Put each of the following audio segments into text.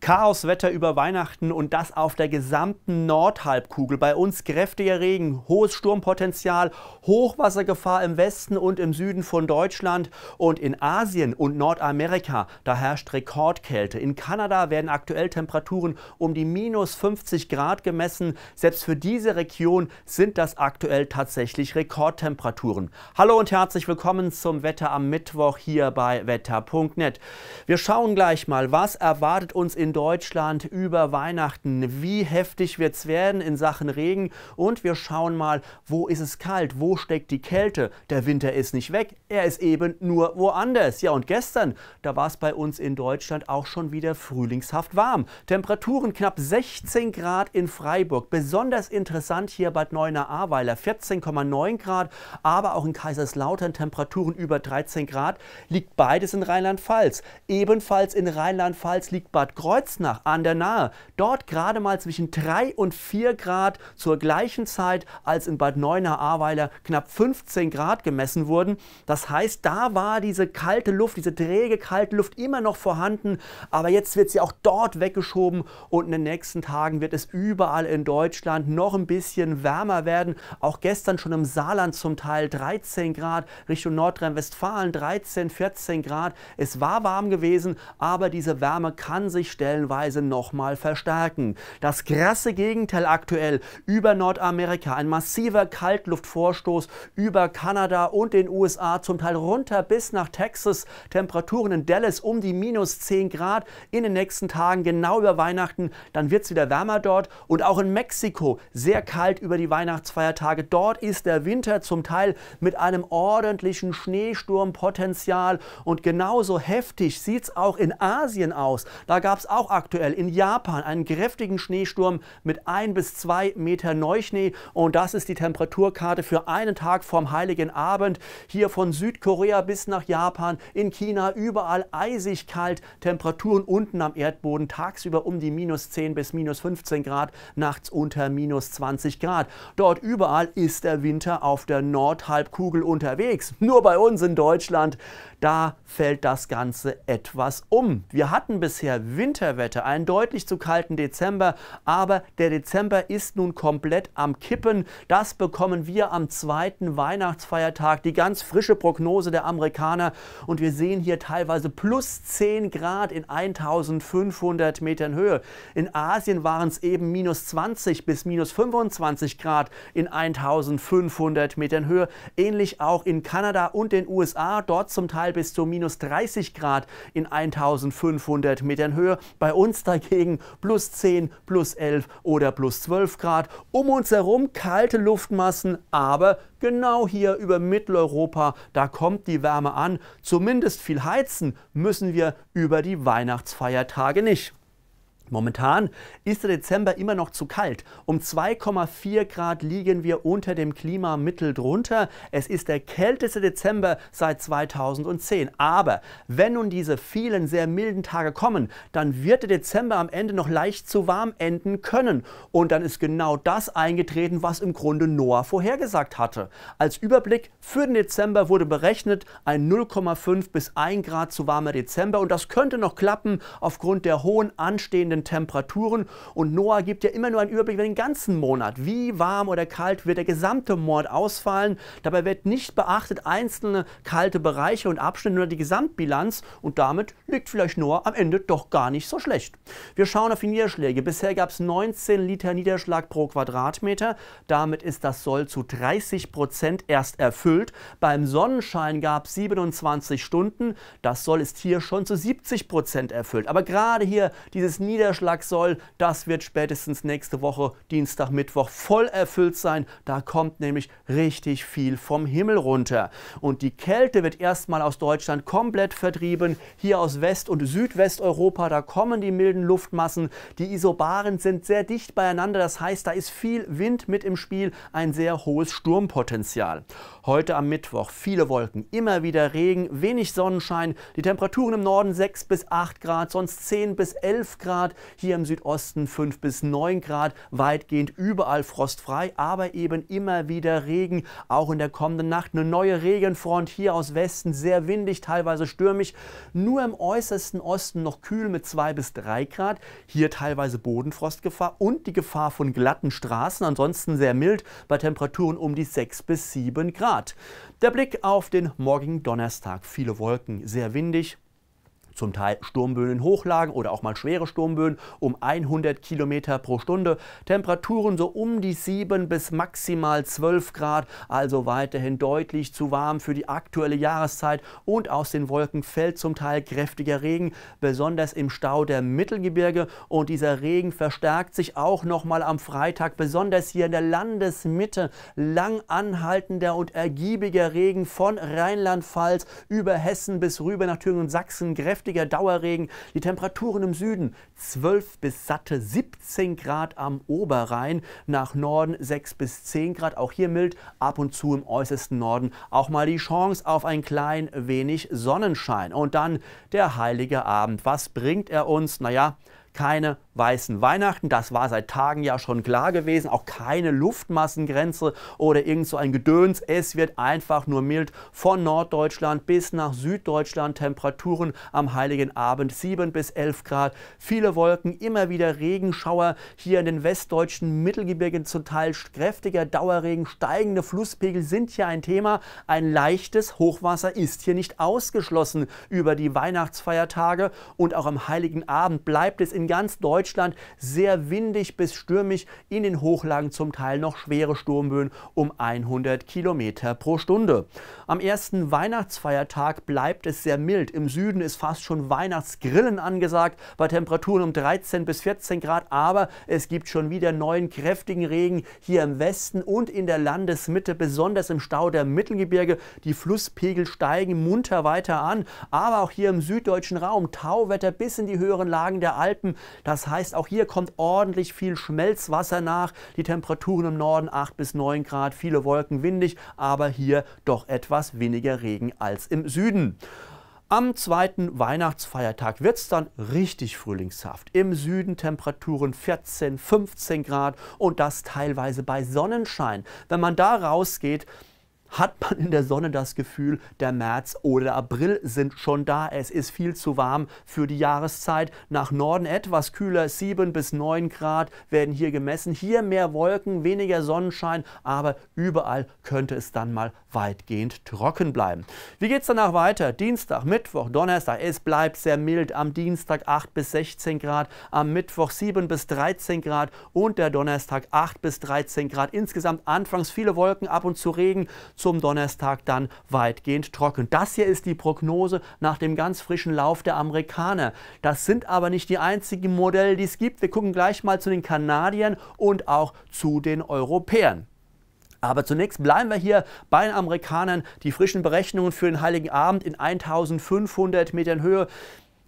Chaoswetter über Weihnachten und das auf der gesamten Nordhalbkugel. Bei uns kräftiger Regen, hohes Sturmpotenzial, Hochwassergefahr im Westen und im Süden von Deutschland und in Asien und Nordamerika, da herrscht Rekordkälte. In Kanada werden aktuell Temperaturen um die minus 50 Grad gemessen. Selbst für diese Region sind das aktuell tatsächlich Rekordtemperaturen. Hallo und herzlich willkommen zum Wetter am Mittwoch hier bei wetter.net. Wir schauen gleich mal, was erwartet uns in in Deutschland über Weihnachten. Wie heftig wird es werden in Sachen Regen? Und wir schauen mal, wo ist es kalt? Wo steckt die Kälte? Der Winter ist nicht weg, er ist eben nur woanders. Ja, und gestern, da war es bei uns in Deutschland auch schon wieder frühlingshaft warm. Temperaturen knapp 16 Grad in Freiburg. Besonders interessant hier Bad Neuner ahrweiler 14,9 Grad, aber auch in Kaiserslautern Temperaturen über 13 Grad. Liegt beides in Rheinland-Pfalz. Ebenfalls in Rheinland-Pfalz liegt Bad Kreuz Kreuznach an der Nahe. Dort gerade mal zwischen 3 und 4 Grad zur gleichen Zeit, als in Bad Neuenahr-Ahrweiler knapp 15 Grad gemessen wurden. Das heißt, da war diese kalte Luft, diese träge kalte Luft immer noch vorhanden, aber jetzt wird sie auch dort weggeschoben und in den nächsten Tagen wird es überall in Deutschland noch ein bisschen wärmer werden. Auch gestern schon im Saarland zum Teil 13 Grad, Richtung Nordrhein-Westfalen 13, 14 Grad. Es war warm gewesen, aber diese Wärme kann sich stärken stellenweise nochmal verstärken. Das krasse Gegenteil aktuell über Nordamerika, ein massiver Kaltluftvorstoß über Kanada und den USA, zum Teil runter bis nach Texas, Temperaturen in Dallas um die minus 10 Grad in den nächsten Tagen, genau über Weihnachten, dann wird es wieder wärmer dort und auch in Mexiko sehr kalt über die Weihnachtsfeiertage. Dort ist der Winter zum Teil mit einem ordentlichen Schneesturmpotenzial und genauso heftig sieht es auch in Asien aus. Da gab es auch auch aktuell in Japan einen kräftigen Schneesturm mit 1 bis 2 Meter Neuschnee. Und das ist die Temperaturkarte für einen Tag vorm Heiligen Abend. Hier von Südkorea bis nach Japan, in China überall eisig kalt. Temperaturen unten am Erdboden tagsüber um die minus 10 bis minus 15 Grad, nachts unter minus 20 Grad. Dort überall ist der Winter auf der Nordhalbkugel unterwegs. Nur bei uns in Deutschland, da fällt das Ganze etwas um. Wir hatten bisher Winter Winterwetter, einen deutlich zu kalten Dezember, aber der Dezember ist nun komplett am Kippen. Das bekommen wir am zweiten Weihnachtsfeiertag, die ganz frische Prognose der Amerikaner. Und wir sehen hier teilweise plus 10 Grad in 1500 Metern Höhe. In Asien waren es eben minus 20 bis minus 25 Grad in 1500 Metern Höhe. Ähnlich auch in Kanada und den USA, dort zum Teil bis zu minus 30 Grad in 1500 Metern Höhe bei uns dagegen plus 10, plus 11 oder plus 12 Grad. Um uns herum kalte Luftmassen, aber genau hier über Mitteleuropa, da kommt die Wärme an. Zumindest viel heizen müssen wir über die Weihnachtsfeiertage nicht. Momentan ist der Dezember immer noch zu kalt. Um 2,4 Grad liegen wir unter dem Klimamittel drunter. Es ist der kälteste Dezember seit 2010. Aber wenn nun diese vielen sehr milden Tage kommen, dann wird der Dezember am Ende noch leicht zu warm enden können. Und dann ist genau das eingetreten, was im Grunde Noah vorhergesagt hatte. Als Überblick für den Dezember wurde berechnet ein 0,5 bis 1 Grad zu warmer Dezember. Und das könnte noch klappen aufgrund der hohen anstehenden verschiedenen Temperaturen. Und Noah gibt ja immer nur einen Überblick über den ganzen Monat. Wie warm oder kalt wird der gesamte Mord ausfallen? Dabei wird nicht beachtet einzelne kalte Bereiche und Abschnitte, nur die Gesamtbilanz. Und damit liegt vielleicht Noah am Ende doch gar nicht so schlecht. Wir schauen auf die Niederschläge. Bisher gab es 19 Liter Niederschlag pro Quadratmeter. Damit ist das Soll zu 30 Prozent erst erfüllt. Beim Sonnenschein gab es 27 Stunden. Das Soll ist hier schon zu 70 Prozent erfüllt. Aber gerade hier dieses Niederschlag Niederschlag soll, das wird spätestens nächste Woche, Dienstag, Mittwoch, voll erfüllt sein. Da kommt nämlich richtig viel vom Himmel runter. Und die Kälte wird erstmal aus Deutschland komplett vertrieben. Hier aus West- und Südwesteuropa, da kommen die milden Luftmassen. Die Isobaren sind sehr dicht beieinander, das heißt, da ist viel Wind mit im Spiel, ein sehr hohes Sturmpotenzial. Heute am Mittwoch viele Wolken, immer wieder Regen, wenig Sonnenschein, die Temperaturen im Norden 6 bis 8 Grad, sonst 10 bis 11 Grad. Hier im Südosten 5 bis 9 Grad, weitgehend überall frostfrei, aber eben immer wieder Regen. Auch in der kommenden Nacht eine neue Regenfront hier aus Westen, sehr windig, teilweise stürmisch. Nur im äußersten Osten noch kühl mit 2 bis 3 Grad. Hier teilweise Bodenfrostgefahr und die Gefahr von glatten Straßen. Ansonsten sehr mild bei Temperaturen um die 6 bis 7 Grad. Der Blick auf den morgigen Donnerstag. Viele Wolken, sehr windig, zum Teil Sturmböen in Hochlagen oder auch mal schwere Sturmböen um 100 Kilometer pro Stunde. Temperaturen so um die 7 bis maximal 12 Grad, also weiterhin deutlich zu warm für die aktuelle Jahreszeit und aus den Wolken fällt zum Teil kräftiger Regen, besonders im Stau der Mittelgebirge und dieser Regen verstärkt sich auch nochmal am Freitag, besonders hier in der Landesmitte. Lang anhaltender und ergiebiger Regen von Rheinland-Pfalz über Hessen bis rüber nach Thüringen und Sachsen kräftig heftiger Dauerregen. Die Temperaturen im Süden 12 bis satte 17 Grad am Oberrhein, nach Norden 6 bis 10 Grad, auch hier mild, ab und zu im äußersten Norden auch mal die Chance auf ein klein wenig Sonnenschein. Und dann der heilige Abend. Was bringt er uns? Naja, keine weißen Weihnachten. Das war seit Tagen ja schon klar gewesen. Auch keine Luftmassengrenze oder irgend so ein Gedöns. Es wird einfach nur mild von Norddeutschland bis nach Süddeutschland. Temperaturen am Heiligen Abend 7 bis 11 Grad. Viele Wolken, immer wieder Regenschauer. Hier in den westdeutschen Mittelgebirgen zum Teil kräftiger Dauerregen. Steigende Flusspegel sind hier ein Thema. Ein leichtes Hochwasser ist hier nicht ausgeschlossen über die Weihnachtsfeiertage. Und auch am Heiligen Abend bleibt es in ganz Deutschland sehr windig bis stürmisch, in den Hochlagen zum Teil noch schwere Sturmböen um 100 Kilometer pro Stunde. Am ersten Weihnachtsfeiertag bleibt es sehr mild. Im Süden ist fast schon Weihnachtsgrillen angesagt, bei Temperaturen um 13 bis 14 Grad, aber es gibt schon wieder neuen kräftigen Regen hier im Westen und in der Landesmitte, besonders im Stau der Mittelgebirge. Die Flusspegel steigen munter weiter an, aber auch hier im süddeutschen Raum Tauwetter bis in die höheren Lagen der Alpen Tropen. Das heißt, auch hier kommt ordentlich viel Schmelzwasser nach. Die Temperaturen im Norden 8 bis 9 Grad, viele Wolken windig, aber hier doch etwas weniger Regen als im Süden. Am zweiten Weihnachtsfeiertag wird es dann richtig frühlingshaft. Im Süden Temperaturen 14, 15 Grad und das teilweise bei Sonnenschein. Wenn man da rausgeht, hat man in der Sonne das Gefühl, der März oder der April sind schon da. Es ist viel zu warm für die Jahreszeit. Nach Norden etwas kühler, 7 bis 9 Grad werden hier gemessen. Hier mehr Wolken, weniger Sonnenschein, aber überall könnte es dann mal weitgehend trocken bleiben. Wie geht es danach weiter? Dienstag, Mittwoch, Donnerstag. Es bleibt sehr mild. Am Dienstag 8 bis 16 Grad, am Mittwoch 7 bis 13 Grad und der Donnerstag 8 bis 13 Grad. Insgesamt anfangs viele Wolken, ab und zu Regen zum Donnerstag dann weitgehend trocken. Das hier ist die Prognose nach dem ganz frischen Lauf der Amerikaner. Das sind aber nicht die einzigen Modelle, die es gibt. Wir gucken gleich mal zu den Kanadiern und auch zu den Europäern. Aber zunächst bleiben wir hier bei den Amerikanern. Die frischen Berechnungen für den Heiligen Abend in 1500 Metern Höhe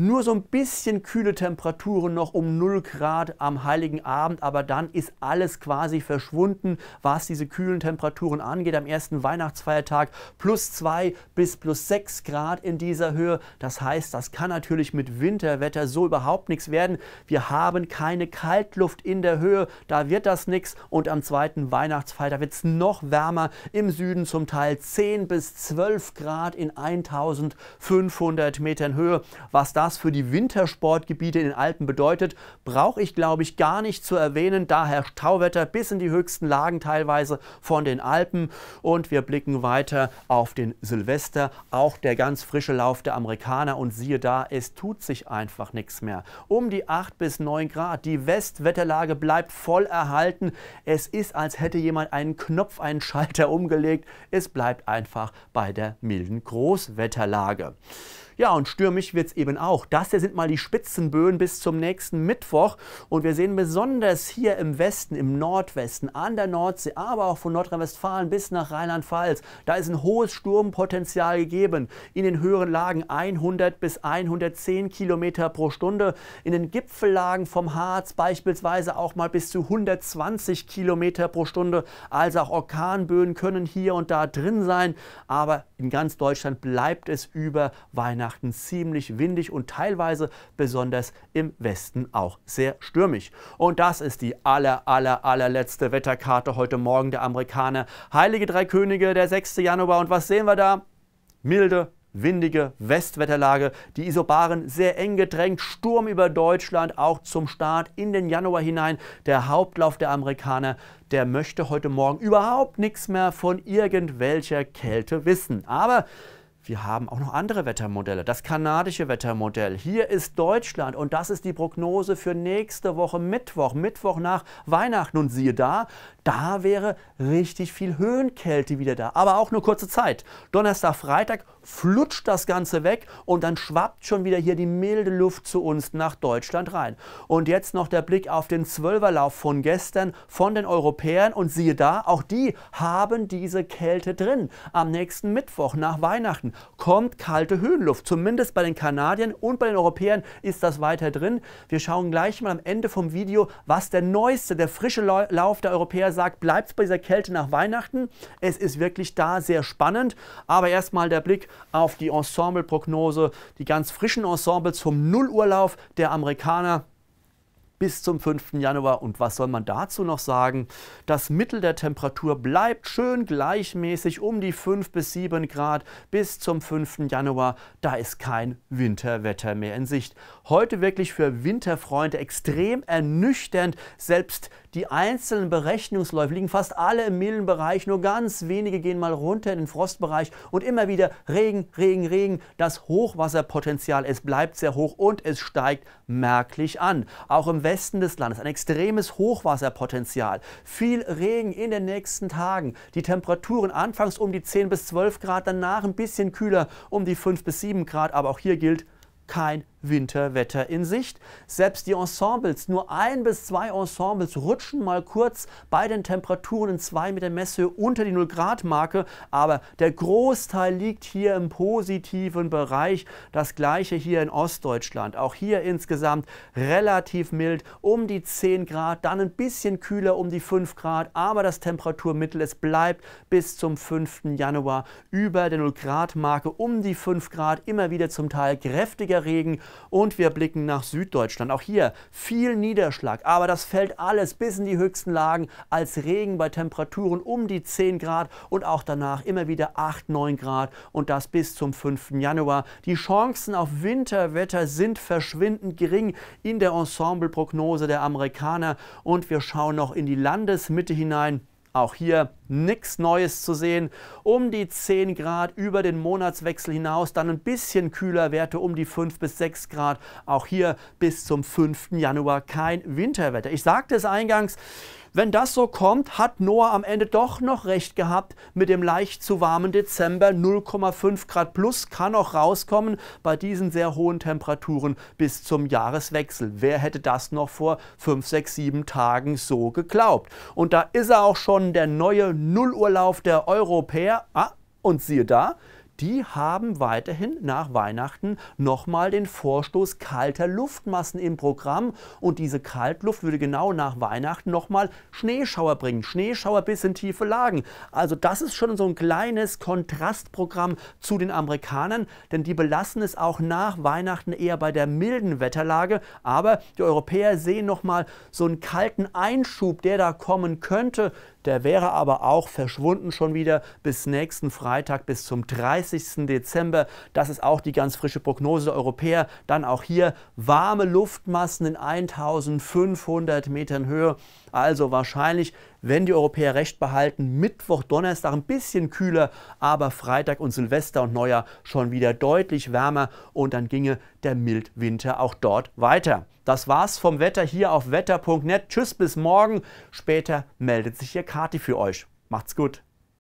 nur so ein bisschen kühle Temperaturen noch um 0 Grad am heiligen Abend, aber dann ist alles quasi verschwunden, was diese kühlen Temperaturen angeht. Am ersten Weihnachtsfeiertag plus 2 bis plus 6 Grad in dieser Höhe. Das heißt, das kann natürlich mit Winterwetter so überhaupt nichts werden. Wir haben keine Kaltluft in der Höhe, da wird das nichts. Und am zweiten Weihnachtsfeiertag wird es noch wärmer, im Süden zum Teil 10 bis 12 Grad in 1500 Metern Höhe. Was das was für die Wintersportgebiete in den Alpen bedeutet, brauche ich, glaube ich, gar nicht zu erwähnen. Da herrscht Tauwetter bis in die höchsten Lagen teilweise von den Alpen. Und wir blicken weiter auf den Silvester. Auch der ganz frische Lauf der Amerikaner. Und siehe da, es tut sich einfach nichts mehr. Um die 8 bis 9 Grad. Die Westwetterlage bleibt voll erhalten. Es ist, als hätte jemand einen Knopf, einen Schalter umgelegt. Es bleibt einfach bei der milden Großwetterlage. Ja, und stürmisch wird es eben auch. Das hier sind mal die Spitzenböen bis zum nächsten Mittwoch. Und wir sehen besonders hier im Westen, im Nordwesten, an der Nordsee, aber auch von Nordrhein-Westfalen bis nach Rheinland-Pfalz. Da ist ein hohes Sturmpotenzial gegeben. In den höheren Lagen 100 bis 110 Kilometer pro Stunde. In den Gipfellagen vom Harz beispielsweise auch mal bis zu 120 Kilometer pro Stunde. Also auch Orkanböen können hier und da drin sein. Aber in ganz Deutschland bleibt es über Weihnachten Weihnachten ziemlich windig und teilweise besonders im Westen auch sehr stürmig. Und das ist die aller, aller, allerletzte Wetterkarte heute Morgen der Amerikaner. Heilige Drei Könige, der 6. Januar. Und was sehen wir da? Milde, windige Westwetterlage, die Isobaren sehr eng gedrängt, Sturm über Deutschland, auch zum Start in den Januar hinein. Der Hauptlauf der Amerikaner, der möchte heute Morgen überhaupt nichts mehr von irgendwelcher Kälte wissen. Aber wir haben auch noch andere Wettermodelle. Das kanadische Wettermodell. Hier ist Deutschland und das ist die Prognose für nächste Woche Mittwoch, Mittwoch nach Weihnachten. Und siehe da, da wäre richtig viel Höhenkälte wieder da. Aber auch nur kurze Zeit. Donnerstag, Freitag flutscht das Ganze weg und dann schwappt schon wieder hier die milde Luft zu uns nach Deutschland rein. Und jetzt noch der Blick auf den Zwölferlauf von gestern von den Europäern und siehe da, auch die haben diese Kälte drin. Am nächsten Mittwoch nach Weihnachten kommt kalte Höhenluft. Zumindest bei den Kanadiern und bei den Europäern ist das weiter drin. Wir schauen gleich mal am Ende vom Video, was der neueste, der frische Lauf der Europäer sagt. Bleibt bei dieser Kälte nach Weihnachten? Es ist wirklich da sehr spannend. Aber erstmal der Blick auf die Ensembleprognose, die ganz frischen Ensembles vom Nullurlauf der Amerikaner bis zum 5. Januar. Und was soll man dazu noch sagen? Das Mittel der Temperatur bleibt schön gleichmäßig um die 5 bis 7 Grad bis zum 5. Januar. Da ist kein Winterwetter mehr in Sicht. Heute wirklich für Winterfreunde extrem ernüchternd. Selbst die einzelnen Berechnungsläufe liegen fast alle im milden Bereich, nur ganz wenige gehen mal runter in den Frostbereich und immer wieder Regen, Regen, Regen. Das Hochwasserpotenzial, es bleibt sehr hoch und es steigt merklich an. Auch im Westen des Landes ein extremes Hochwasserpotenzial. Viel Regen in den nächsten Tagen. Die Temperaturen anfangs um die 10 bis 12 Grad, danach ein bisschen kühler um die 5 bis 7 Grad, aber auch hier gilt kein Winterwetter in Sicht. Selbst die Ensembles, nur ein bis zwei Ensembles rutschen mal kurz bei den Temperaturen in 2 Meter Messhöhe unter die 0-Grad-Marke, aber der Großteil liegt hier im positiven Bereich. Das gleiche hier in Ostdeutschland. Auch hier insgesamt relativ mild, um die 10 Grad, dann ein bisschen kühler um die 5 Grad, aber das Temperaturmittel, es bleibt bis zum 5. Januar über der 0-Grad-Marke um die 5 Grad, immer wieder zum Teil kräftiger Regen, und wir blicken nach Süddeutschland. Auch hier viel Niederschlag, aber das fällt alles bis in die höchsten Lagen als Regen bei Temperaturen um die 10 Grad und auch danach immer wieder 8, 9 Grad und das bis zum 5. Januar. Die Chancen auf Winterwetter sind verschwindend gering in der Ensembleprognose der Amerikaner und wir schauen noch in die Landesmitte hinein. Auch hier nichts Neues zu sehen. Um die 10 Grad über den Monatswechsel hinaus, dann ein bisschen kühler Werte um die 5 bis 6 Grad. Auch hier bis zum 5. Januar kein Winterwetter. Ich sagte es eingangs, wenn das so kommt, hat Noah am Ende doch noch recht gehabt mit dem leicht zu warmen Dezember. 0,5 Grad plus kann auch rauskommen bei diesen sehr hohen Temperaturen bis zum Jahreswechsel. Wer hätte das noch vor 5, 6, 7 Tagen so geglaubt? Und da ist er auch schon, der neue Nullurlaub der Europäer. Ah, und siehe da, die haben weiterhin nach Weihnachten nochmal den Vorstoß kalter Luftmassen im Programm. Und diese Kaltluft würde genau nach Weihnachten nochmal Schneeschauer bringen. Schneeschauer bis in tiefe Lagen. Also das ist schon so ein kleines Kontrastprogramm zu den Amerikanern, denn die belassen es auch nach Weihnachten eher bei der milden Wetterlage. Aber die Europäer sehen nochmal so einen kalten Einschub, der da kommen könnte der wäre aber auch verschwunden schon wieder bis nächsten Freitag, bis zum 30. Dezember. Das ist auch die ganz frische Prognose der Europäer. Dann auch hier warme Luftmassen in 1500 Metern Höhe. Also wahrscheinlich wenn die Europäer recht behalten, Mittwoch, Donnerstag ein bisschen kühler, aber Freitag und Silvester und Neujahr schon wieder deutlich wärmer und dann ginge der Mildwinter auch dort weiter. Das war's vom Wetter hier auf wetter.net. Tschüss bis morgen. Später meldet sich hier Kati für euch. Macht's gut.